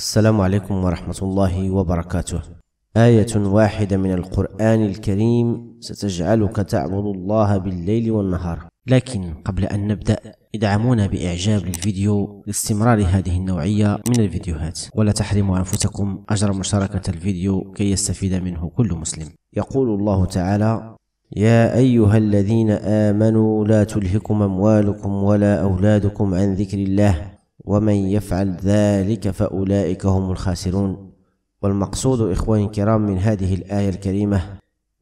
السلام عليكم ورحمة الله وبركاته آية واحدة من القرآن الكريم ستجعلك تعبد الله بالليل والنهار لكن قبل أن نبدأ ادعمونا بإعجاب للفيديو لاستمرار هذه النوعية من الفيديوهات ولا تحرموا أنفسكم أجر مشاركة الفيديو كي يستفيد منه كل مسلم يقول الله تعالى يا أيها الذين آمنوا لا تلهكم أموالكم ولا أولادكم عن ذكر الله ومن يفعل ذلك فأولئك هم الخاسرون والمقصود إخواني الكرام من هذه الآية الكريمة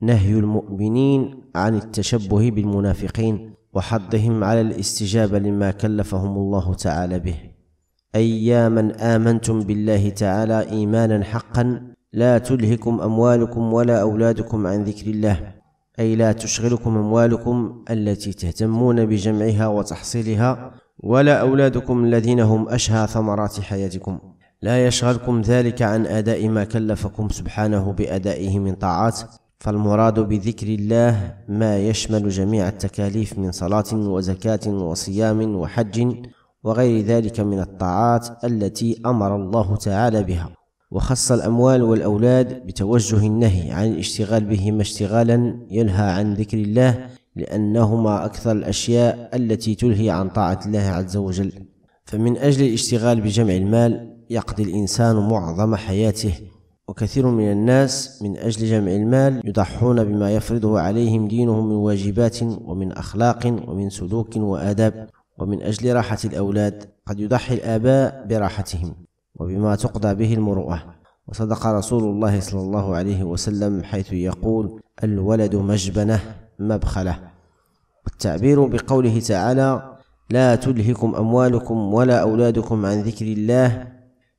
نهي المؤمنين عن التشبه بالمنافقين وحضهم على الاستجابة لما كلفهم الله تعالى به أياما آمنتم بالله تعالى إيمانا حقا لا تلهكم أموالكم ولا أولادكم عن ذكر الله أي لا تشغلكم أموالكم التي تهتمون بجمعها وتحصيلها ولا أولادكم الذين هم أشهى ثمرات حياتكم لا يشغلكم ذلك عن أداء ما كلفكم سبحانه بأدائه من طاعات فالمراد بذكر الله ما يشمل جميع التكاليف من صلاة وزكاة وصيام وحج وغير ذلك من الطاعات التي أمر الله تعالى بها وخص الأموال والأولاد بتوجه النهي عن الاشتغال بهما اشتغالا ينهى عن ذكر الله لأنهما أكثر الأشياء التي تلهي عن طاعة الله عز وجل فمن أجل الاشتغال بجمع المال يقضي الإنسان معظم حياته وكثير من الناس من أجل جمع المال يضحون بما يفرضه عليهم دينهم من واجبات ومن أخلاق ومن سلوك وآداب ومن أجل راحة الأولاد قد يضحي الآباء براحتهم وبما تقضى به المروءة وصدق رسول الله صلى الله عليه وسلم حيث يقول الولد مجبنه مبخله والتعبير بقوله تعالى لا تلهكم اموالكم ولا اولادكم عن ذكر الله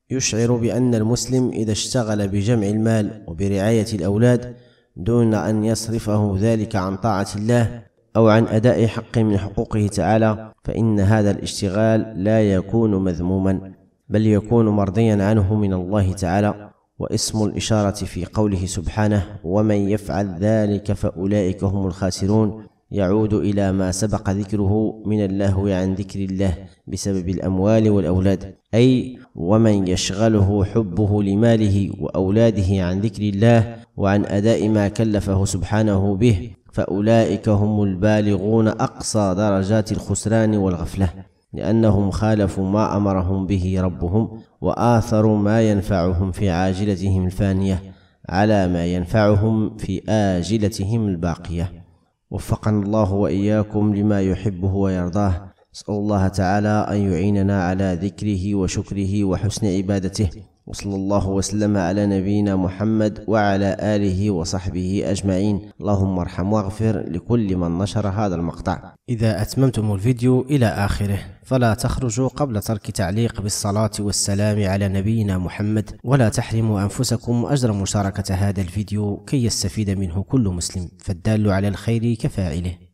يشعر بان المسلم اذا اشتغل بجمع المال وبرعايه الاولاد دون ان يصرفه ذلك عن طاعه الله او عن اداء حق من حقوقه تعالى فان هذا الاشتغال لا يكون مذموما بل يكون مرضيا عنه من الله تعالى واسم الاشاره في قوله سبحانه ومن يفعل ذلك فاولئك هم الخاسرون يعود الى ما سبق ذكره من اللهو عن ذكر الله بسبب الاموال والاولاد اي ومن يشغله حبه لماله واولاده عن ذكر الله وعن اداء ما كلفه سبحانه به فاولئك هم البالغون اقصى درجات الخسران والغفله لأنهم خالفوا ما أمرهم به ربهم وآثروا ما ينفعهم في عاجلتهم الفانية على ما ينفعهم في آجلتهم الباقية وفقنا الله وإياكم لما يحبه ويرضاه نسأل الله تعالى أن يعيننا على ذكره وشكره وحسن عبادته وصلى الله وسلم على نبينا محمد وعلى آله وصحبه أجمعين اللهم ارحم واغفر لكل من نشر هذا المقطع إذا أتممتم الفيديو إلى آخره فلا تخرجوا قبل ترك تعليق بالصلاة والسلام على نبينا محمد ولا تحرموا أنفسكم أجر مشاركة هذا الفيديو كي يستفيد منه كل مسلم فالدال على الخير كفاعله